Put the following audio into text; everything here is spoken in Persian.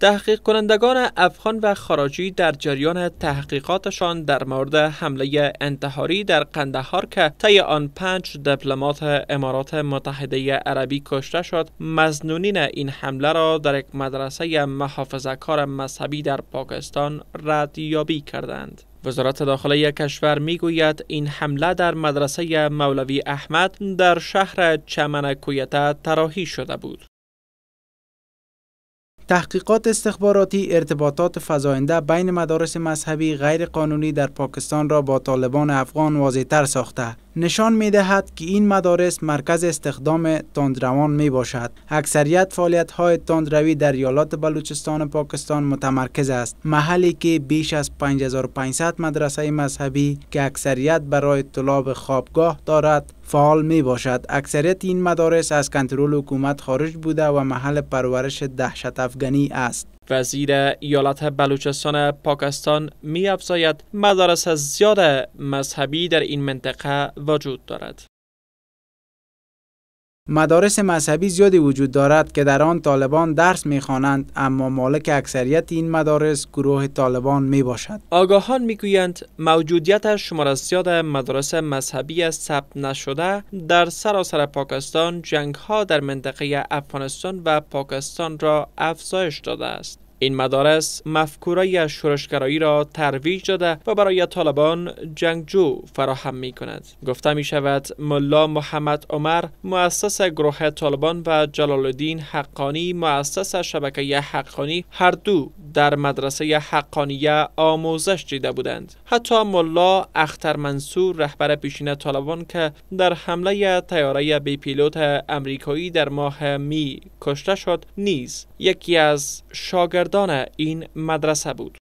تحقیق کنندگان افغان و خارجی در جریان تحقیقاتشان در مورد حمله انتحاری در قندهار که طی آن پنج دیپلمات امارات متحده عربی کشته شد مزنونین این حمله را در یک مدرسه کار مذهبی در پاکستان ردیابی کردند وزارت داخلی کشور میگوید این حمله در مدرسه مولوی احمد در شهر چمن کویته تراحی شده بود تحقیقات استخباراتی ارتباطات فزاینده بین مدارس مذهبی غیرقانونی در پاکستان را با طالبان افغان تر ساخته نشان می دهد که این مدارس مرکز استخدام تندروان می باشد. اکثریت فعالیت های تندروی در ایالات بلوچستان پاکستان متمرکز است. محلی که بیش از 5500 مدرسه مذهبی که اکثریت برای طلاب خوابگاه دارد فعال می باشد. اکثریت این مدارس از کنترل حکومت خارج بوده و محل پرورش دهشت افغانی است. وزیر ایالت بلوچستان پاکستان می افزاید مدارس زیاد مذهبی در این منطقه وجود دارد. مدارس مذهبی زیادی وجود دارد که در آن طالبان درس میخوانند اما مالک اکثریت این مدارس گروه طالبان می باشد آگاهان میگویند موجودیت شمار زیاد مدارس مذهبی ثبت نشده در سراسر پاکستان جنگ ها در منطقه افغانستان و پاکستان را افزایش داده است این مدارس مفکوره شورشگرایی را ترویج داده و برای طالبان جنگجو فراهم می کند. گفته می شود ملا محمد عمر مؤسس گروه طالبان و جلال الدین حقانی مؤسس شبکه حقانی هر دو در مدرسه حقانیه آموزش دیده بودند. حتی ملا اختر منصور رهبر پیشین طالبان که در حمله تیاره بی پیلوت امریکایی در ماه می کشته شد نیز یکی از شاگرد دانه این مدرسه بود.